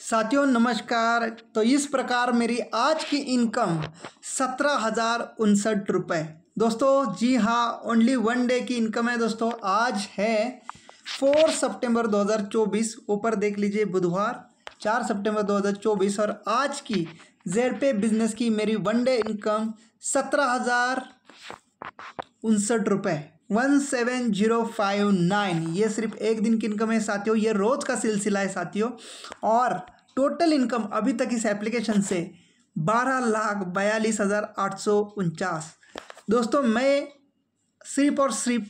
साथियों नमस्कार तो इस प्रकार मेरी आज की इनकम सत्रह हज़ार उनसठ रुपये दोस्तों जी हाँ ओनली वन डे की इनकम है दोस्तों आज है फोर सितंबर 2024 ऊपर देख लीजिए बुधवार चार सितंबर 2024 और आज की जेर पे बिजनेस की मेरी वन डे इनकम सत्रह हज़ार उनसठ रुपये one seven zero five nine ये सिर्फ एक दिन की इनकम है साथियों ये रोज़ का सिलसिला है साथियों और टोटल इनकम अभी तक इस एप्लीकेशन से बारह लाख बयालीस हज़ार आठ सौ उनचास दोस्तों मैं सिर्फ और सिर्फ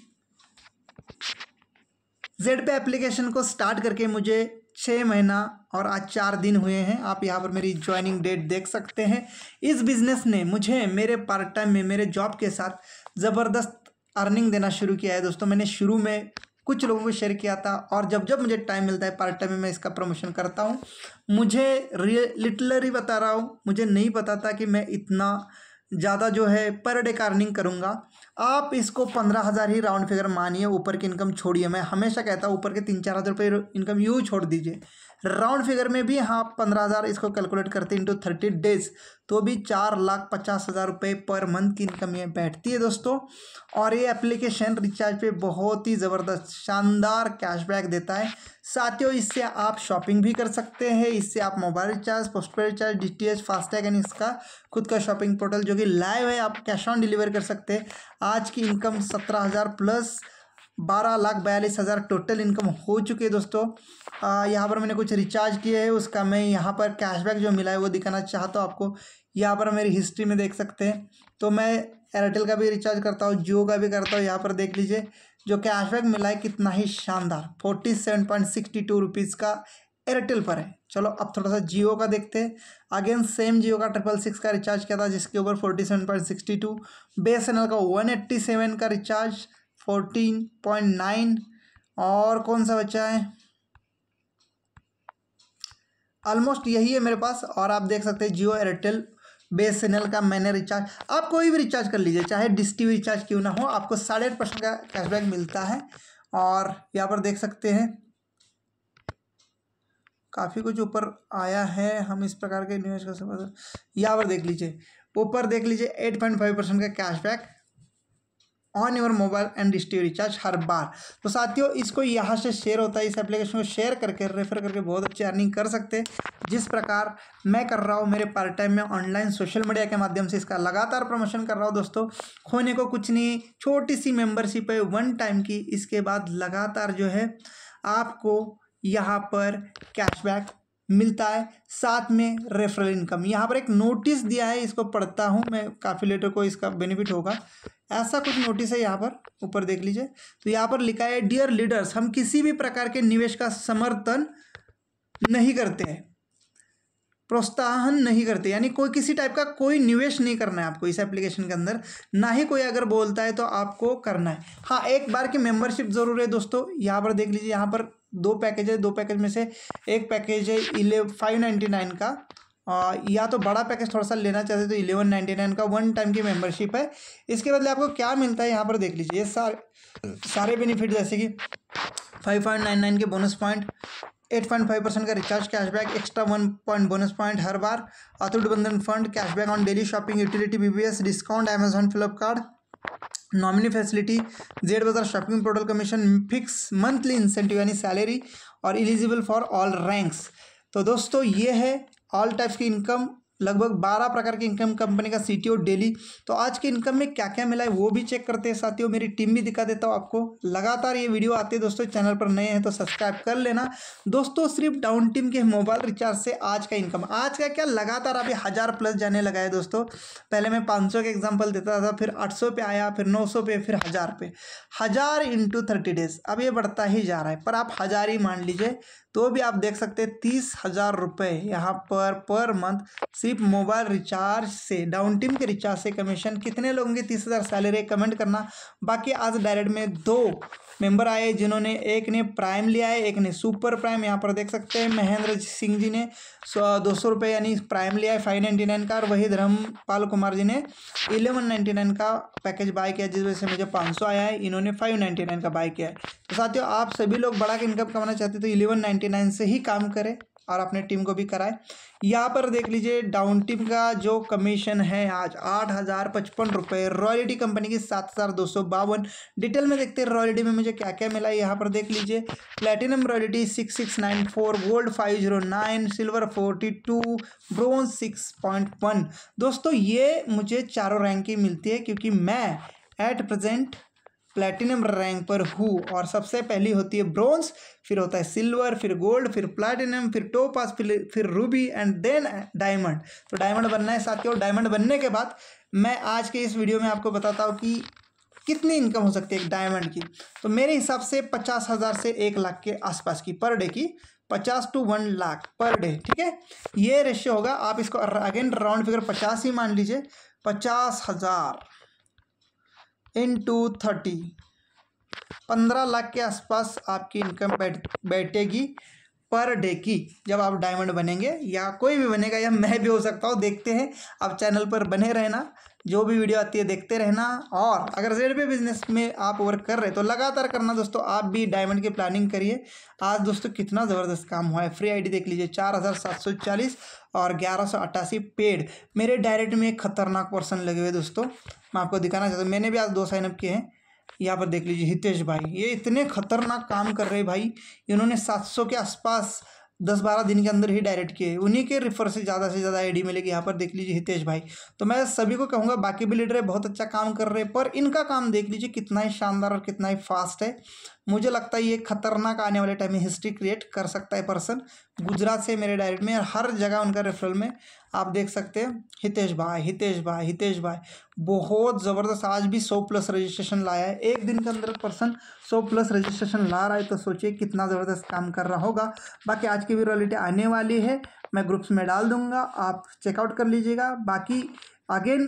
जेड पे एप्लीकेशन को स्टार्ट करके मुझे छः महीना और आज चार दिन हुए हैं आप यहाँ पर मेरी ज्वाइनिंग डेट देख सकते हैं इस बिज़नेस ने मुझे मेरे पार्ट टाइम में मेरे जॉब के साथ ज़बरदस्त अर्निंग देना शुरू किया है दोस्तों मैंने शुरू में कुछ लोगों को शेयर किया था और जब जब मुझे टाइम मिलता है पार्ट टाइम में मैं इसका प्रमोशन करता हूँ मुझे रिय लिटलरी बता रहा हूँ मुझे नहीं पता था कि मैं इतना ज़्यादा जो है पर डे का अर्निंग करूँगा आप इसको पंद्रह हज़ार ही राउंड फिगर मानिए ऊपर की इनकम छोड़िए मैं हमेशा कहता हूँ ऊपर के तीन चार हज़ार रुपये इनकम यूँ छोड़ दीजिए राउंड फिगर में भी हाँ पंद्रह हज़ार इसको कैलकुलेट करते इंटू थर्टी डेज तो भी चार लाख पचास हज़ार रुपये पर मंथ की इनकम ये बैठती है दोस्तों और ये एप्लीकेशन रिचार्ज पे बहुत ही ज़बरदस्त शानदार कैशबैक देता है साथियों इससे आप शॉपिंग भी कर सकते हैं इससे आप mobile recharge postpaid recharge D T H FASTag and इसका खुद का शॉपिंग पोर्टल जो कि लाइव है आप कैश ऑन डिलीवर कर सकते हैं आज की इनकम सत्रह हज़ार प्लस बारह लाख बयालीस हज़ार टोटल इनकम हो चुकी है दोस्तों यहाँ पर मैंने कुछ रिचार्ज किया है उसका मैं यहाँ पर कैशबैक जो मिला है वो दिखाना चाहता हूँ आपको यहाँ पर मेरी हिस्ट्री में देख सकते हैं तो मैं एयरटेल का भी रिचार्ज करता हूँ जियो का भी करता हूँ यहाँ पर देख लीजिए जो कैशबैक मिला है कितना ही शानदार forty seven point sixty two rupees का एयरटेल पर है चलो अब थोड़ा सा जियो का देखते हैं अगेन सेम जियो का ट्रिपल सिक्स का रिचार्ज किया था जिसके ऊपर forty seven point sixty two B S N L का वन एट्टी सेवन का रिचार्ज फोर्टीन पॉइंट नाइन और कौन सा बचा है ऑलमोस्ट यही है मेरे पास और आप देख सकते हैं जियो एयरटेल बेस एनल का मैंने रिचार्ज आप कोई भी रिचार्ज कर लीजिए चाहे डिस टी रिचार्ज क्यों ना हो आपको साढ़े आठ परसेंट का कैशबैक मिलता है और यहाँ पर देख सकते हैं काफ़ी कुछ ऊपर आया है हम इस प्रकार के निवेश कर सकते यहाँ पर देख लीजिए ऊपर देख लीजिए एट पॉइंट फाइव परसेंट का cashback on your mobile and stay recharge हर बार तो साथियों इसको यहाँ से शेयर होता है इस एप्लीकेशन को शेयर करके रेफर करके बहुत अच्छी अर्निंग कर सकते हैं जिस प्रकार मैं कर रहा हूँ मेरे पार्ट टाइम में ऑनलाइन सोशल मीडिया के माध्यम से इसका लगातार प्रमोशन कर रहा हूँ दोस्तों खोने को कुछ नहीं छोटी सी मेम्बरशिप है वन टाइम की इसके बाद लगातार जो है आपको यहाँ पर कैशबैक मिलता है साथ में रेफरल इनकम यहाँ पर एक नोटिस दिया है इसको पढ़ता हूँ मैं काफ़ी लेटर को इसका बेनिफिट होगा ऐसा कुछ नोटिस है यहाँ पर ऊपर देख लीजिए तो यहाँ पर लिखा है डियर लीडर्स हम किसी भी प्रकार के निवेश का समर्थन नहीं करते हैं प्रोत्साहन नहीं करते यानी कोई किसी टाइप का कोई निवेश नहीं करना है आपको इस एप्लीकेशन के अंदर ना ही कोई अगर बोलता है तो आपको करना है हाँ एक बार की मेंबरशिप ज़रूर है दोस्तों यहाँ पर देख लीजिए यहाँ पर दो पैकेज है दो पैकेज में से एक पैकेज है इले फाइव नाइन्टी नाइन का हाँ, या तो बड़ा पैकेज थोड़ा सा लेना चाहते तो इलेवन नाइन्टी नाइन का वन टाइम की मेम्बरशिप है इसके बदले आपको क्या मिलता है यहाँ पर देख लीजिए ये सारे सारे बेनिफिट जैसे कि फाइव पॉइंट नाइन नाइन के bonus point eight point five percent का recharge cashback extra one point bonus point हर बार Atul Bandhan fund cashback on daily shopping utility B discount Amazon Flipkart nominee facility Z bazaar shopping portal commission fix monthly incentive यानी salary और eligible for all ranks तो दोस्तों ये है all types की income लगभग बारह प्रकार की इनकम कंपनी का सी डेली तो आज के इनकम में क्या क्या मिला है वो भी चेक करते हैं साथियों मेरी टीम भी दिखा देता हूँ आपको लगातार ये वीडियो आते हैं दोस्तों चैनल पर नए हैं तो सब्सक्राइब कर लेना दोस्तों सिर्फ डाउन टीम के मोबाइल रिचार्ज से आज का इनकम आज का क्या लगातार अभी हज़ार प्लस जाने लगा है दोस्तों पहले मैं पाँच सौ का एग्जाम्पल देता था फिर आठ सौ पे आया फिर नौ सौ पे फिर हज़ार पे हज़ार इंटू थर्टी डेज अब ये बढ़ता ही जा रहा है पर आप हज़ार ही मान लीजिए तो भी आप देख सकते हैं तीस हज़ार रुपये यहाँ पर पर मंथ सिर्फ मोबाइल रिचार्ज से डाउन टीम के रिचार्ज से कमीशन कितने लोगों की तीस हज़ार सैलरी कमेंट करना बाकी आज डायरेक्ट में दो मेंबर आए जिन्होंने एक ने प्राइम लिया है एक ने सुपर प्राइम यहाँ पर देख सकते हैं महेंद्र सिंह जी ने दो सौ रुपये यानी प्राइम लिया है फाइव नाइन्टी नाइन का और वही धर्मपाल कुमार जी ने इलेवन नाइन्टी नाइन का पैकेज बाय किया जिस वजह से मुझे पाँच सौ आया है इन्होंने फाइव नाइन्टी नाइन का बाय किया है तो साथियों आप सभी लोग बड़ा के इनकम कमाना चाहते तो इलेवन नाइन्टी नाइन से ही काम करें और अपने टीम को भी कराएं यहाँ पर देख लीजिए डाउन टीम का जो कमीशन है आज आठ हज़ार पचपन रुपये रॉयल्टी कंपनी की सात हज़ार दो सौ बावन डिटेल में देखते हैं रॉयल्टी में मुझे क्या क्या मिला है यहाँ पर देख लीजिए platinum royalty six six nine four gold five zero nine silver forty two bronze six point one दोस्तों ये मुझे चारों रैंक की मिलती है क्योंकि मैं एट प्रेजेंट प्लेटिनम रैंक पर हु और सबसे पहली होती है ब्रोंज फिर होता है सिल्वर फिर गोल्ड फिर प्लेटिनम फिर टोपास फिर फिर रूबी एंड देन डायमंड तो डायमंड बनना है साथियों डायमंड बनने के बाद मैं आज के इस वीडियो में आपको बताता हूँ कि कितनी इनकम हो सकती है एक डायमंड की तो मेरे हिसाब से पचास हज़ार से एक लाख के आसपास की पर डे की पचास to one lakh per day ठीक है ये रेशियो होगा आप इसको अगेन राउंड फिगर पचास ही मान लीजिए पचास हज़ार इंटू थर्टी पंद्रह लाख के आसपास आपकी इनकम बैठ बैठेगी पर डे की जब आप डायमंड बनेंगे या कोई भी बनेगा या मैं भी हो सकता हूँ देखते हैं आप चैनल पर बने रहना जो भी वीडियो आती है देखते रहना और अगर जेड पे बिजनेस में आप वर्क कर रहे हैं तो लगातार करना दोस्तों आप भी डायमंड की प्लानिंग करिए आज दोस्तों कितना ज़बरदस्त काम हुआ है फ्री आईडी देख लीजिए चार हज़ार सात सौ चालीस और ग्यारह सौ अट्ठासी पेड मेरे डायरेक्ट में एक खतरनाक पर्सन लगे हुए दोस्तों मैं आपको दिखाना चाहता हूँ मैंने भी आज दो साइनअप किए हैं यहाँ पर देख लीजिए हितेश भाई ये इतने खतरनाक काम कर रहे भाई इन्होंने 700 के आसपास दस बारह दिन के अंदर ही डायरेक्ट किए उन्हीं के रिफर से ज़्यादा से ज़्यादा आईडी मिलेगी यहाँ पर देख लीजिए हितेश भाई तो मैं सभी को कहूँगा बाकी भी लीडर बहुत अच्छा काम कर रहे हैं पर इनका काम देख लीजिए कितना ही शानदार और कितना ही फास्ट है मुझे लगता है ये खतरनाक आने वाले टाइम में हिस्ट्री क्रिएट कर सकता है पर्सन गुजरात से मेरे डायरेक्ट में हर जगह उनका रेफरल में आप देख सकते हैं हितेश भाई हितेश भाई हितेश भाई बहुत ज़बरदस्त आज भी सौ प्लस रजिस्ट्रेशन लाया है एक दिन के अंदर पर्सन सौ प्लस रजिस्ट्रेशन ला रहा है तो सोचिए कितना ज़बरदस्त काम कर रहा होगा बाकी आज की भी आने वाली है मैं ग्रुप्स में डाल दूंगा आप चेकआउट कर लीजिएगा बाकी अगेन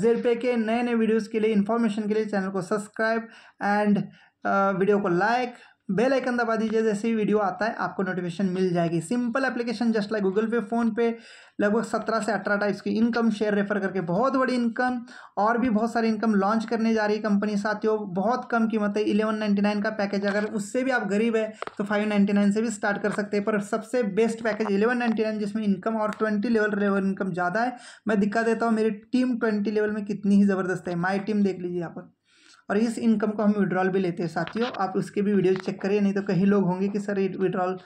जेड पे के नए नए वीडियोज़ के लिए इन्फॉर्मेशन के लिए चैनल को सब्सक्राइब एंड वीडियो को लाइक बेल आइकन दबा दीजिए जैसे ही वीडियो आता है आपको नोटिफिकेशन मिल जाएगी simple application just like Google pay PhonePe लगभग सत्रह से अठारह टाइप्स की इनकम शेयर रेफर करके बहुत बड़ी इनकम और भी बहुत सारी इनकम लॉन्च करने जा रही है कंपनी साथियों बहुत कम कीमत है इलेवन नाइन्टी नाइन का पैकेज अगर उससे भी आप गरीब है तो फाइव नाइन्टी नाइन से भी स्टार्ट कर सकते हैं पर सबसे best package eleven ninety nine जिसमें इनकम और ट्वेंटी लेवल लेवल इनकम ज़्यादा है मैं दिखा देता हूँ मेरी टीम ट्वेंटी लेवल में कितनी ही ज़बरदस्त है माई टीम देख लीजिए यहाँ पर और इस इनकम को हम विड्रॉल भी लेते हैं साथियों आप उसके भी वीडियो चेक करिए नहीं तो कहीं लोग होंगे कि सर विड्रॉल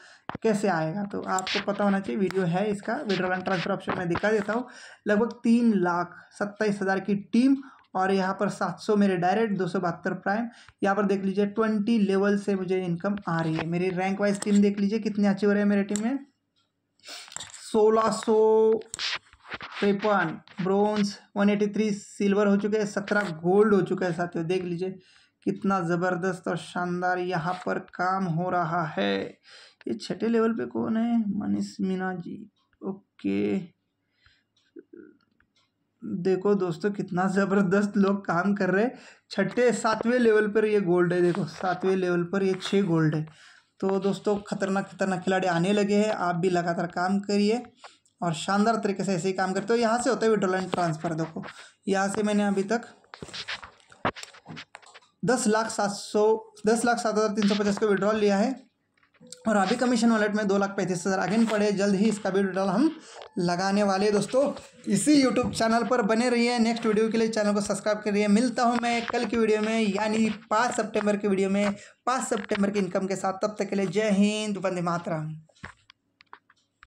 कैसे आएगा तो आपको पता होना चाहिए वीडियो है इसका विड्रॉल एंड ट्रांसफर ऑप्शन मैं दिखा देता हूँ लगभग तीन लाख सत्ताईस हज़ार की टीम और यहाँ पर सात सौ मेरे डायरेक्ट दो सौ बहत्तर प्राइम यहाँ पर देख लीजिए ट्वेंटी लेवल से मुझे इनकम आ रही है मेरी रैंक वाइज टीम देख लीजिए कितने अच्छे हो रहे हैं मेरे टीम में सोलह सौ वन ब्रोंज 183 सिल्वर हो चुके हैं सत्रह गोल्ड हो चुका है साथियों देख लीजिए कितना ज़बरदस्त और शानदार यहाँ पर काम हो रहा है ये छठे लेवल पे कौन है मनीष मीना जी ओके देखो दोस्तों कितना ज़बरदस्त लोग काम कर रहे हैं छठे सातवें लेवल पर ये गोल्ड है देखो सातवें लेवल पर ये छः गोल्ड है तो दोस्तों खतरनाक खतरनाक खिलाड़ी आने लगे हैं आप भी लगातार काम करिए और शानदार तरीके से ऐसे ही काम करते हो यहाँ से होता है विड्रॉल एंड ट्रांसफ़र देखो यहाँ से मैंने अभी तक दस लाख सात सौ दस लाख सात हज़ार तीन सौ पचास का विड्रॉल लिया है और अभी कमीशन वॉलेट में दो लाख पैंतीस हज़ार अगेन पड़े जल्द ही इसका भी विड्रॉल हम लगाने वाले दोस्तों इसी यूट्यूब चैनल पर बने रहिए नेक्स्ट वीडियो के लिए चैनल को सब्सक्राइब करिए मिलता हूँ मैं कल की वीडियो में यानी पाँच सेप्टेम्बर की वीडियो में पाँच सेप्टेम्बर की इनकम के साथ तब तक के लिए जय हिंद वंदे मातरम